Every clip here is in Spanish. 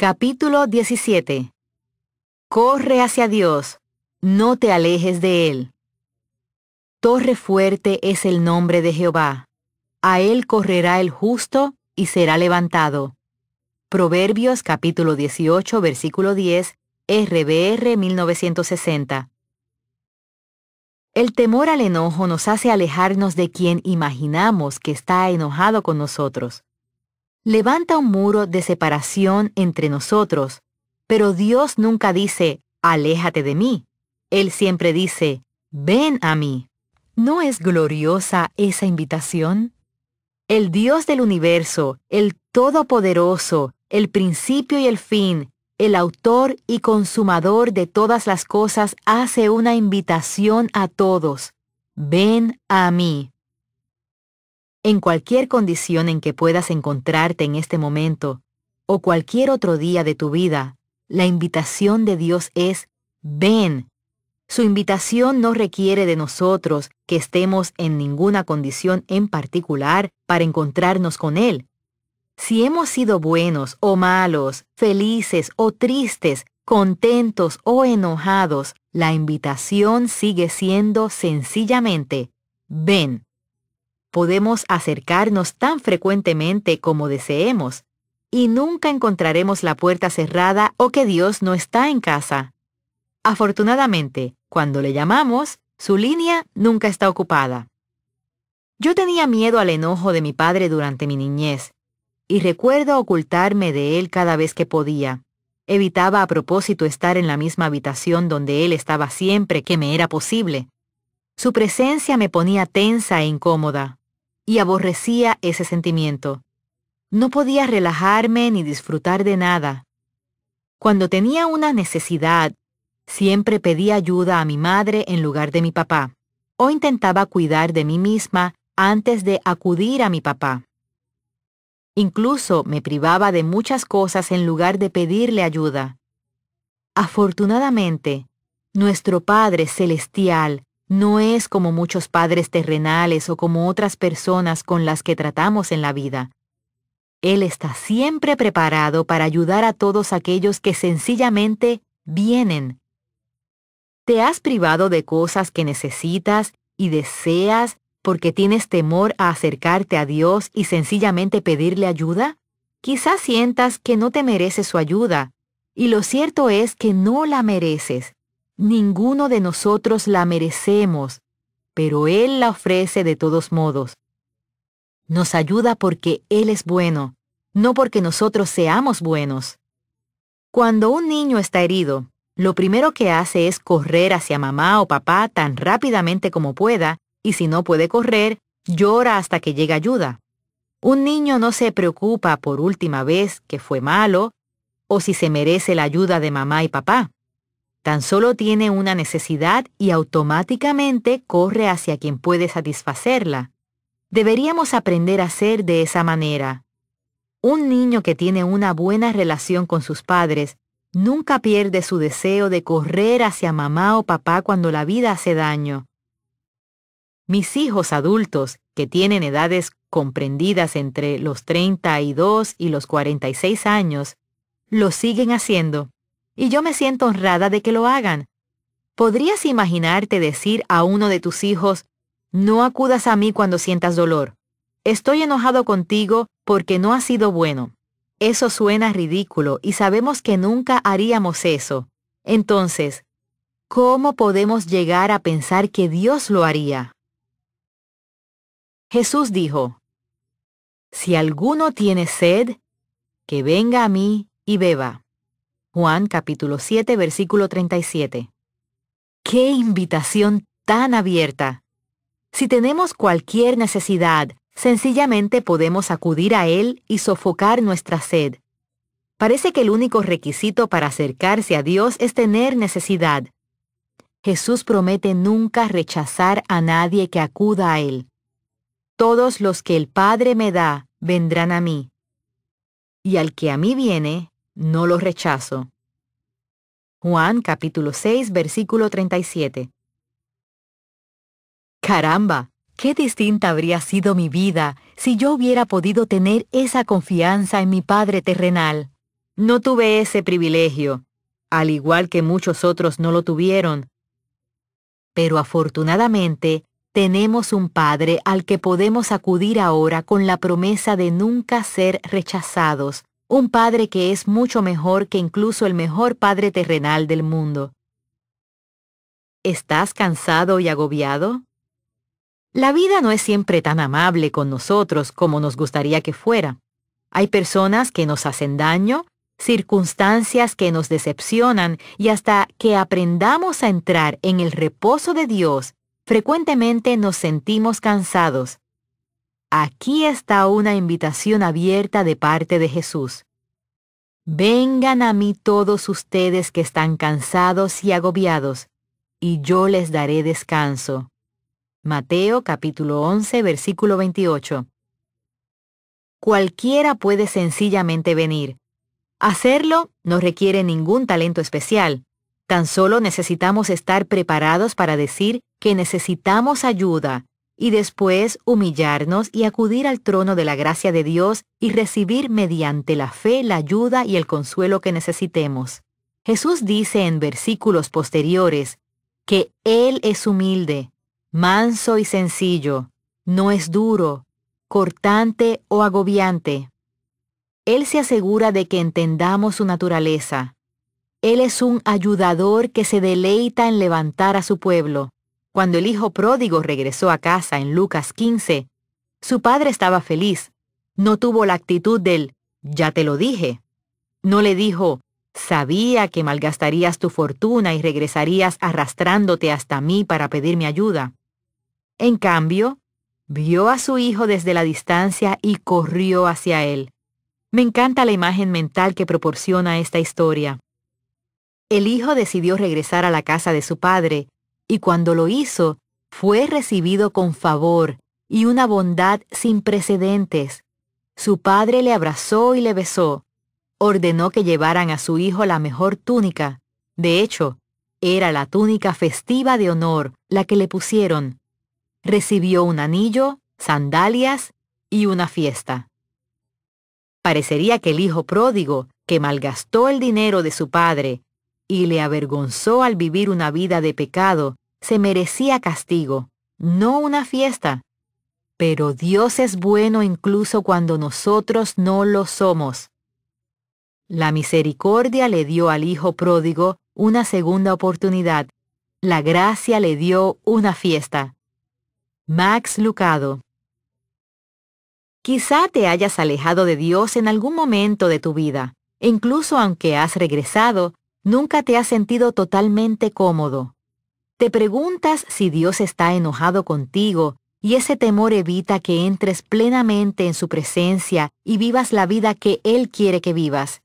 Capítulo 17. Corre hacia Dios, no te alejes de Él. Torre fuerte es el nombre de Jehová. A Él correrá el justo y será levantado. Proverbios capítulo 18, versículo 10, RBR 1960. El temor al enojo nos hace alejarnos de quien imaginamos que está enojado con nosotros levanta un muro de separación entre nosotros, pero Dios nunca dice, aléjate de mí. Él siempre dice, ven a mí. ¿No es gloriosa esa invitación? El Dios del universo, el Todopoderoso, el principio y el fin, el autor y consumador de todas las cosas, hace una invitación a todos. Ven a mí en cualquier condición en que puedas encontrarte en este momento o cualquier otro día de tu vida, la invitación de Dios es, ven. Su invitación no requiere de nosotros que estemos en ninguna condición en particular para encontrarnos con Él. Si hemos sido buenos o malos, felices o tristes, contentos o enojados, la invitación sigue siendo sencillamente, ven. Podemos acercarnos tan frecuentemente como deseemos, y nunca encontraremos la puerta cerrada o que Dios no está en casa. Afortunadamente, cuando le llamamos, su línea nunca está ocupada. Yo tenía miedo al enojo de mi padre durante mi niñez, y recuerdo ocultarme de él cada vez que podía. Evitaba a propósito estar en la misma habitación donde él estaba siempre que me era posible. Su presencia me ponía tensa e incómoda y aborrecía ese sentimiento. No podía relajarme ni disfrutar de nada. Cuando tenía una necesidad, siempre pedía ayuda a mi madre en lugar de mi papá, o intentaba cuidar de mí misma antes de acudir a mi papá. Incluso me privaba de muchas cosas en lugar de pedirle ayuda. Afortunadamente, nuestro Padre Celestial no es como muchos padres terrenales o como otras personas con las que tratamos en la vida. Él está siempre preparado para ayudar a todos aquellos que sencillamente vienen. ¿Te has privado de cosas que necesitas y deseas porque tienes temor a acercarte a Dios y sencillamente pedirle ayuda? Quizás sientas que no te mereces su ayuda, y lo cierto es que no la mereces. Ninguno de nosotros la merecemos, pero Él la ofrece de todos modos. Nos ayuda porque Él es bueno, no porque nosotros seamos buenos. Cuando un niño está herido, lo primero que hace es correr hacia mamá o papá tan rápidamente como pueda, y si no puede correr, llora hasta que llega ayuda. Un niño no se preocupa por última vez que fue malo o si se merece la ayuda de mamá y papá. Tan solo tiene una necesidad y automáticamente corre hacia quien puede satisfacerla. Deberíamos aprender a ser de esa manera. Un niño que tiene una buena relación con sus padres nunca pierde su deseo de correr hacia mamá o papá cuando la vida hace daño. Mis hijos adultos, que tienen edades comprendidas entre los 32 y los 46 años, lo siguen haciendo y yo me siento honrada de que lo hagan. ¿Podrías imaginarte decir a uno de tus hijos, no acudas a mí cuando sientas dolor? Estoy enojado contigo porque no has sido bueno. Eso suena ridículo y sabemos que nunca haríamos eso. Entonces, ¿cómo podemos llegar a pensar que Dios lo haría? Jesús dijo, Si alguno tiene sed, que venga a mí y beba. Juan capítulo 7 versículo 37. ¡Qué invitación tan abierta! Si tenemos cualquier necesidad, sencillamente podemos acudir a Él y sofocar nuestra sed. Parece que el único requisito para acercarse a Dios es tener necesidad. Jesús promete nunca rechazar a nadie que acuda a Él. Todos los que el Padre me da, vendrán a mí. Y al que a mí viene, no lo rechazo. Juan capítulo 6 versículo 37. Caramba, qué distinta habría sido mi vida si yo hubiera podido tener esa confianza en mi Padre terrenal. No tuve ese privilegio, al igual que muchos otros no lo tuvieron. Pero afortunadamente, tenemos un Padre al que podemos acudir ahora con la promesa de nunca ser rechazados, un Padre que es mucho mejor que incluso el mejor Padre terrenal del mundo. ¿Estás cansado y agobiado? La vida no es siempre tan amable con nosotros como nos gustaría que fuera. Hay personas que nos hacen daño, circunstancias que nos decepcionan y hasta que aprendamos a entrar en el reposo de Dios, frecuentemente nos sentimos cansados, Aquí está una invitación abierta de parte de Jesús. Vengan a mí todos ustedes que están cansados y agobiados, y yo les daré descanso. Mateo capítulo 11 versículo 28. Cualquiera puede sencillamente venir. Hacerlo no requiere ningún talento especial. Tan solo necesitamos estar preparados para decir que necesitamos ayuda y después humillarnos y acudir al trono de la gracia de Dios y recibir mediante la fe la ayuda y el consuelo que necesitemos. Jesús dice en versículos posteriores que Él es humilde, manso y sencillo, no es duro, cortante o agobiante. Él se asegura de que entendamos su naturaleza. Él es un ayudador que se deleita en levantar a su pueblo. Cuando el hijo pródigo regresó a casa en Lucas 15, su padre estaba feliz. No tuvo la actitud del ya te lo dije. No le dijo, sabía que malgastarías tu fortuna y regresarías arrastrándote hasta mí para pedirme ayuda. En cambio, vio a su hijo desde la distancia y corrió hacia él. Me encanta la imagen mental que proporciona esta historia. El hijo decidió regresar a la casa de su padre y cuando lo hizo, fue recibido con favor y una bondad sin precedentes. Su padre le abrazó y le besó. Ordenó que llevaran a su hijo la mejor túnica. De hecho, era la túnica festiva de honor la que le pusieron. Recibió un anillo, sandalias y una fiesta. Parecería que el hijo pródigo, que malgastó el dinero de su padre y le avergonzó al vivir una vida de pecado, se merecía castigo, no una fiesta. Pero Dios es bueno incluso cuando nosotros no lo somos. La misericordia le dio al Hijo pródigo una segunda oportunidad. La gracia le dio una fiesta. Max Lucado Quizá te hayas alejado de Dios en algún momento de tu vida, incluso aunque has regresado, nunca te has sentido totalmente cómodo. Te preguntas si Dios está enojado contigo y ese temor evita que entres plenamente en su presencia y vivas la vida que Él quiere que vivas.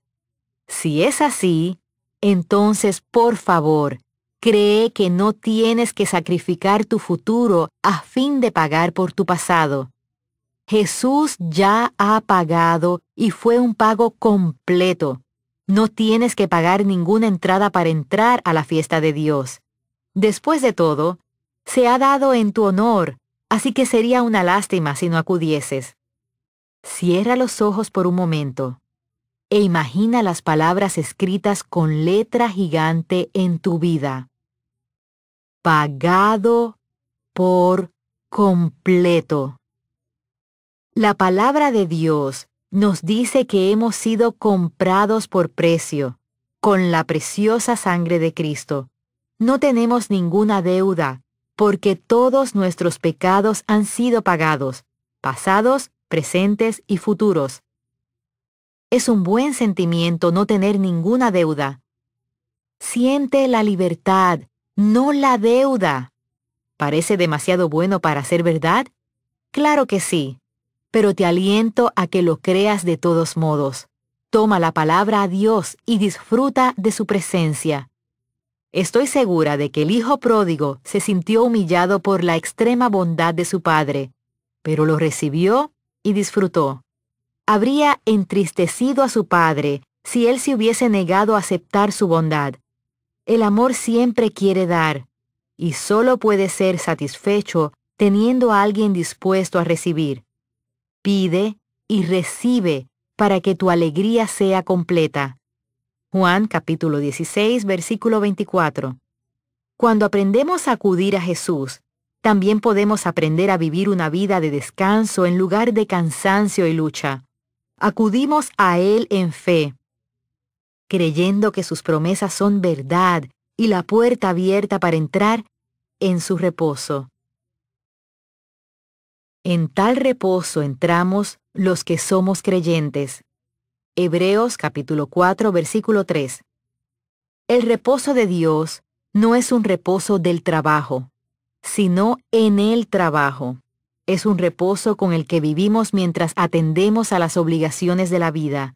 Si es así, entonces por favor, cree que no tienes que sacrificar tu futuro a fin de pagar por tu pasado. Jesús ya ha pagado y fue un pago completo. No tienes que pagar ninguna entrada para entrar a la fiesta de Dios. Después de todo, se ha dado en tu honor, así que sería una lástima si no acudieses. Cierra los ojos por un momento e imagina las palabras escritas con letra gigante en tu vida. Pagado por completo. La palabra de Dios nos dice que hemos sido comprados por precio, con la preciosa sangre de Cristo no tenemos ninguna deuda, porque todos nuestros pecados han sido pagados, pasados, presentes y futuros. Es un buen sentimiento no tener ninguna deuda. Siente la libertad, no la deuda. ¿Parece demasiado bueno para ser verdad? Claro que sí, pero te aliento a que lo creas de todos modos. Toma la palabra a Dios y disfruta de su presencia. Estoy segura de que el hijo pródigo se sintió humillado por la extrema bondad de su padre, pero lo recibió y disfrutó. Habría entristecido a su padre si él se hubiese negado a aceptar su bondad. El amor siempre quiere dar, y solo puede ser satisfecho teniendo a alguien dispuesto a recibir. Pide y recibe para que tu alegría sea completa. Juan capítulo 16, versículo 24. Cuando aprendemos a acudir a Jesús, también podemos aprender a vivir una vida de descanso en lugar de cansancio y lucha. Acudimos a Él en fe, creyendo que sus promesas son verdad y la puerta abierta para entrar en su reposo. En tal reposo entramos los que somos creyentes. Hebreos capítulo 4 versículo 3. El reposo de Dios no es un reposo del trabajo, sino en el trabajo. Es un reposo con el que vivimos mientras atendemos a las obligaciones de la vida.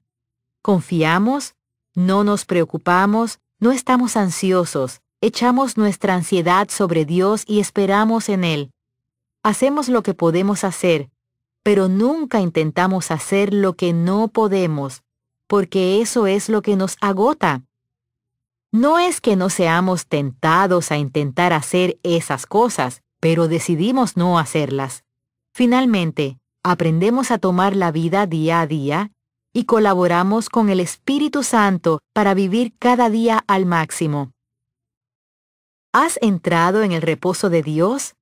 Confiamos, no nos preocupamos, no estamos ansiosos, echamos nuestra ansiedad sobre Dios y esperamos en Él. Hacemos lo que podemos hacer, pero nunca intentamos hacer lo que no podemos, porque eso es lo que nos agota. No es que no seamos tentados a intentar hacer esas cosas, pero decidimos no hacerlas. Finalmente, aprendemos a tomar la vida día a día y colaboramos con el Espíritu Santo para vivir cada día al máximo. ¿Has entrado en el reposo de Dios?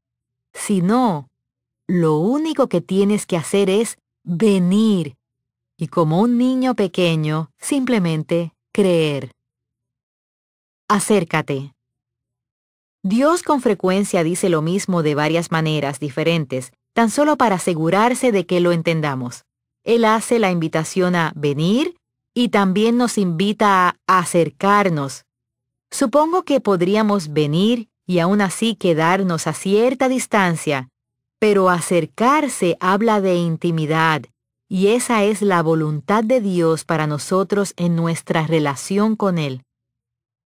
Si no, lo único que tienes que hacer es venir y como un niño pequeño, simplemente creer. Acércate. Dios con frecuencia dice lo mismo de varias maneras diferentes, tan solo para asegurarse de que lo entendamos. Él hace la invitación a venir y también nos invita a acercarnos. Supongo que podríamos venir y aún así quedarnos a cierta distancia, pero acercarse habla de intimidad, y esa es la voluntad de Dios para nosotros en nuestra relación con Él.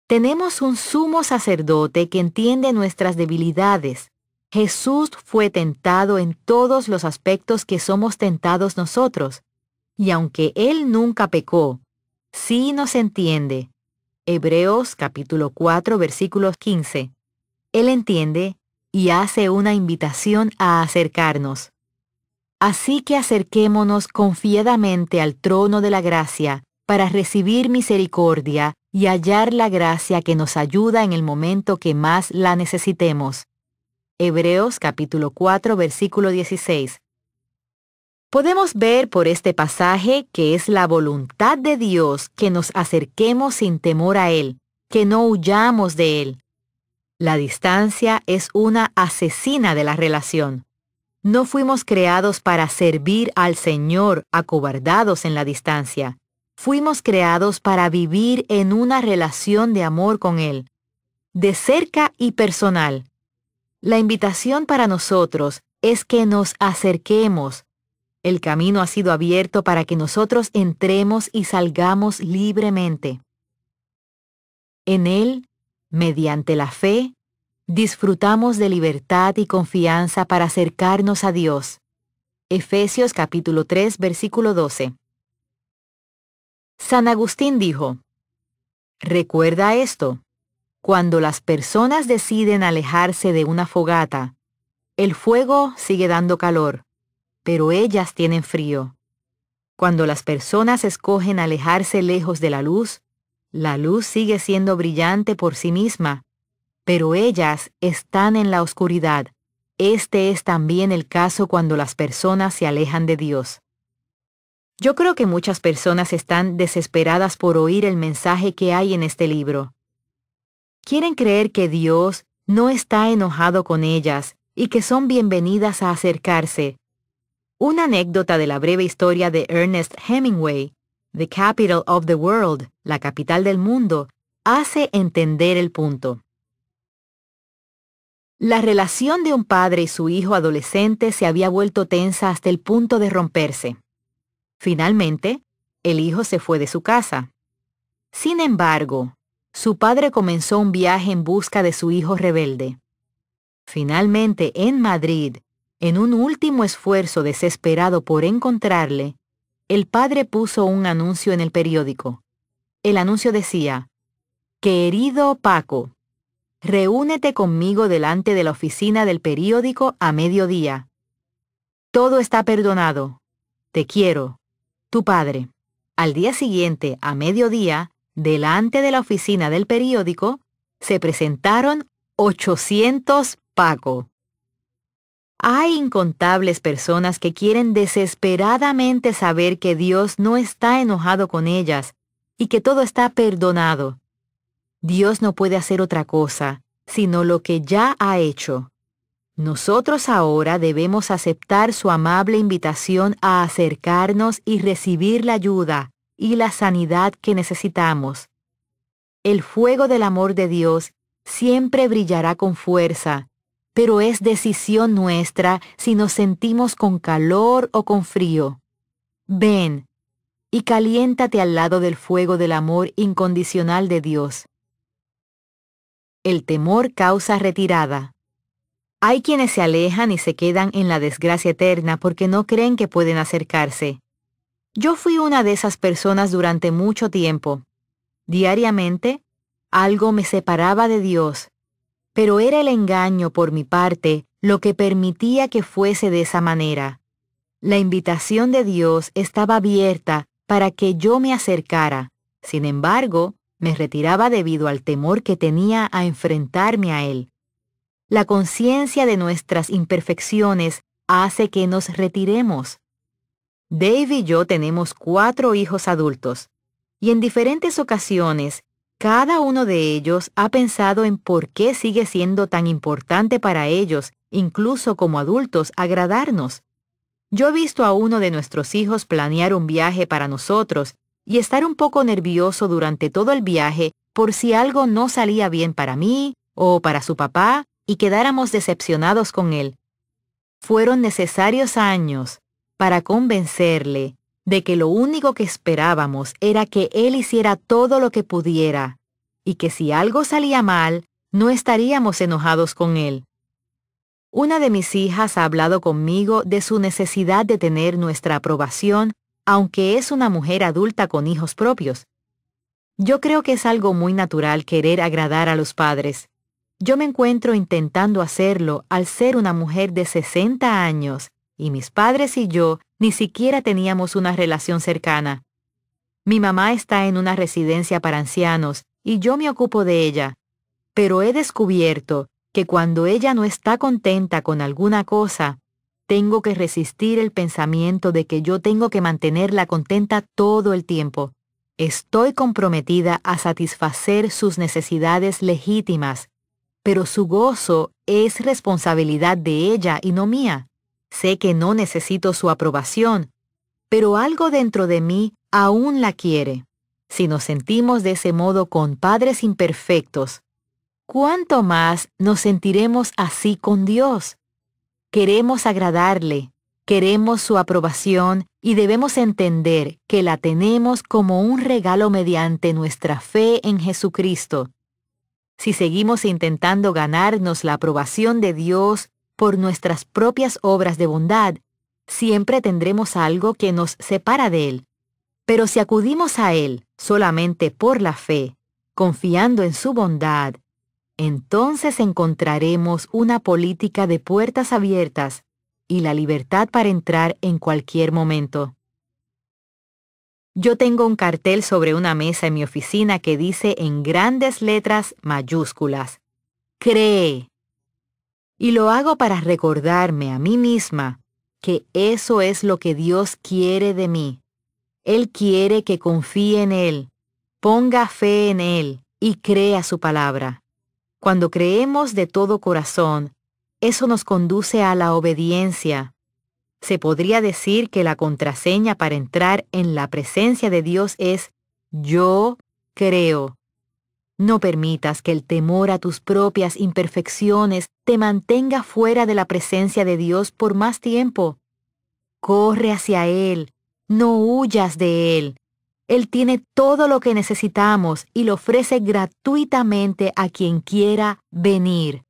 Tenemos un sumo sacerdote que entiende nuestras debilidades. Jesús fue tentado en todos los aspectos que somos tentados nosotros, y aunque Él nunca pecó, sí nos entiende. Hebreos capítulo 4 versículo 15. Él entiende y hace una invitación a acercarnos. Así que acerquémonos confiadamente al trono de la gracia para recibir misericordia y hallar la gracia que nos ayuda en el momento que más la necesitemos. Hebreos capítulo 4 versículo 16. Podemos ver por este pasaje que es la voluntad de Dios que nos acerquemos sin temor a Él, que no huyamos de Él. La distancia es una asesina de la relación. No fuimos creados para servir al Señor acobardados en la distancia. Fuimos creados para vivir en una relación de amor con Él, de cerca y personal. La invitación para nosotros es que nos acerquemos. El camino ha sido abierto para que nosotros entremos y salgamos libremente. En Él, mediante la fe, disfrutamos de libertad y confianza para acercarnos a Dios. Efesios capítulo 3 versículo 12. San Agustín dijo, Recuerda esto, cuando las personas deciden alejarse de una fogata, el fuego sigue dando calor, pero ellas tienen frío. Cuando las personas escogen alejarse lejos de la luz, la luz sigue siendo brillante por sí misma, pero ellas están en la oscuridad. Este es también el caso cuando las personas se alejan de Dios. Yo creo que muchas personas están desesperadas por oír el mensaje que hay en este libro. Quieren creer que Dios no está enojado con ellas y que son bienvenidas a acercarse. Una anécdota de la breve historia de Ernest Hemingway, The Capital of the World, la capital del mundo, hace entender el punto. La relación de un padre y su hijo adolescente se había vuelto tensa hasta el punto de romperse. Finalmente, el hijo se fue de su casa. Sin embargo, su padre comenzó un viaje en busca de su hijo rebelde. Finalmente, en Madrid, en un último esfuerzo desesperado por encontrarle, el padre puso un anuncio en el periódico. El anuncio decía, Querido Paco, reúnete conmigo delante de la oficina del periódico a mediodía. Todo está perdonado. Te quiero. Tu padre. Al día siguiente, a mediodía, delante de la oficina del periódico, se presentaron 800 Paco. Hay incontables personas que quieren desesperadamente saber que Dios no está enojado con ellas y que todo está perdonado Dios no puede hacer otra cosa, sino lo que ya ha hecho. Nosotros ahora debemos aceptar su amable invitación a acercarnos y recibir la ayuda y la sanidad que necesitamos. El fuego del amor de Dios siempre brillará con fuerza, pero es decisión nuestra si nos sentimos con calor o con frío. Ven y caliéntate al lado del fuego del amor incondicional de Dios el temor causa retirada. Hay quienes se alejan y se quedan en la desgracia eterna porque no creen que pueden acercarse. Yo fui una de esas personas durante mucho tiempo. Diariamente, algo me separaba de Dios, pero era el engaño por mi parte lo que permitía que fuese de esa manera. La invitación de Dios estaba abierta para que yo me acercara. Sin embargo, me retiraba debido al temor que tenía a enfrentarme a Él. La conciencia de nuestras imperfecciones hace que nos retiremos. Dave y yo tenemos cuatro hijos adultos, y en diferentes ocasiones cada uno de ellos ha pensado en por qué sigue siendo tan importante para ellos, incluso como adultos, agradarnos. Yo he visto a uno de nuestros hijos planear un viaje para nosotros y estar un poco nervioso durante todo el viaje por si algo no salía bien para mí o para su papá y quedáramos decepcionados con él. Fueron necesarios años para convencerle de que lo único que esperábamos era que él hiciera todo lo que pudiera y que si algo salía mal, no estaríamos enojados con él. Una de mis hijas ha hablado conmigo de su necesidad de tener nuestra aprobación aunque es una mujer adulta con hijos propios. Yo creo que es algo muy natural querer agradar a los padres. Yo me encuentro intentando hacerlo al ser una mujer de 60 años, y mis padres y yo ni siquiera teníamos una relación cercana. Mi mamá está en una residencia para ancianos y yo me ocupo de ella. Pero he descubierto que cuando ella no está contenta con alguna cosa, tengo que resistir el pensamiento de que yo tengo que mantenerla contenta todo el tiempo. Estoy comprometida a satisfacer sus necesidades legítimas, pero su gozo es responsabilidad de ella y no mía. Sé que no necesito su aprobación, pero algo dentro de mí aún la quiere. Si nos sentimos de ese modo con padres imperfectos, ¿cuánto más nos sentiremos así con Dios? Queremos agradarle, queremos su aprobación y debemos entender que la tenemos como un regalo mediante nuestra fe en Jesucristo. Si seguimos intentando ganarnos la aprobación de Dios por nuestras propias obras de bondad, siempre tendremos algo que nos separa de Él. Pero si acudimos a Él solamente por la fe, confiando en su bondad, entonces encontraremos una política de puertas abiertas y la libertad para entrar en cualquier momento. Yo tengo un cartel sobre una mesa en mi oficina que dice en grandes letras mayúsculas, Cree. Y lo hago para recordarme a mí misma que eso es lo que Dios quiere de mí. Él quiere que confíe en Él, ponga fe en Él y crea su palabra. Cuando creemos de todo corazón, eso nos conduce a la obediencia. Se podría decir que la contraseña para entrar en la presencia de Dios es yo creo. No permitas que el temor a tus propias imperfecciones te mantenga fuera de la presencia de Dios por más tiempo. Corre hacia Él, no huyas de Él, él tiene todo lo que necesitamos y lo ofrece gratuitamente a quien quiera venir.